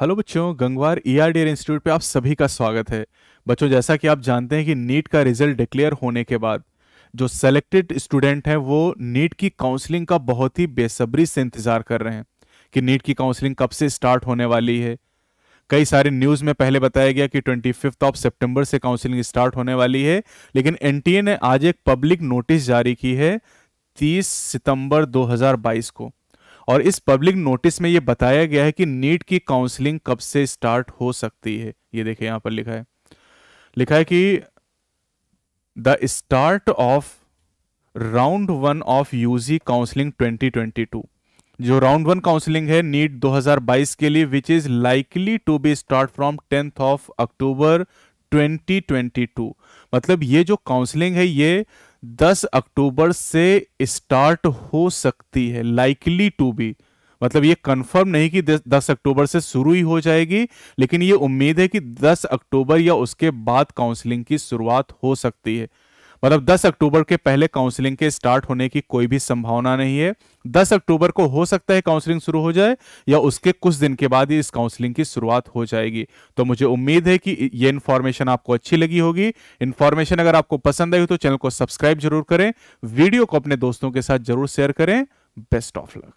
hello बच्चों Gangwar E R D institute पे आप सभी का स्वागत है बच्चों जैसा कि आप जानते हैं कि नीट का रिजल्ट डिक्लेयर होने के बाद जो सेलेक्टेड स्टूडेंट हैं वो नीट की काउंसलिंग का बहुत ही बेसब्री से इंतज़ार कर रहे हैं कि नीट की काउंसलिंग कब से स्टार्ट होने वाली है कई सारे न्यूज़ में पहले बताया गया कि ट्वेंटी फिफ्थ ऑफ सेप्टेम्बर से काउंसलिंग स्टार्ट होने वाली है लेकिन एन ने आज एक पब्लिक नोटिस जारी की है तीस सितंबर दो को और इस पब्लिक नोटिस में ये बताया गया है कि नीट की काउंसलिंग कब से स्टार्ट हो सकती है ये देखिए यहां पर लिखा है लिखा है कि the start of round one of UG counselling 2022 जो राउंड वन काउंसलिंग है नीट 2022 के लिए which is likely to be start from tenth of October 2022 मतलब ये जो काउंसलिंग है ये 10 अक्टूबर से स्टार्ट हो सकती है लाइकली टू बी मतलब ये कंफर्म नहीं कि 10 अक्टूबर से शुरू ही हो जाएगी लेकिन ये उम्मीद है कि 10 अक्टूबर या उसके बाद काउंसलिंग की शुरुआत हो सकती है मतलब 10 अक्टूबर के पहले काउंसलिंग के स्टार्ट होने की कोई भी संभावना नहीं है 10 अक्टूबर को हो सकता है काउंसलिंग शुरू हो जाए या उसके कुछ दिन के बाद ही इस काउंसलिंग की शुरुआत हो जाएगी तो मुझे उम्मीद है कि ये इन्फॉर्मेशन आपको अच्छी लगी होगी इन्फॉर्मेशन अगर आपको पसंद आई तो चैनल को सब्सक्राइब जरूर करें वीडियो को अपने दोस्तों के साथ जरूर शेयर करें बेस्ट ऑफ लक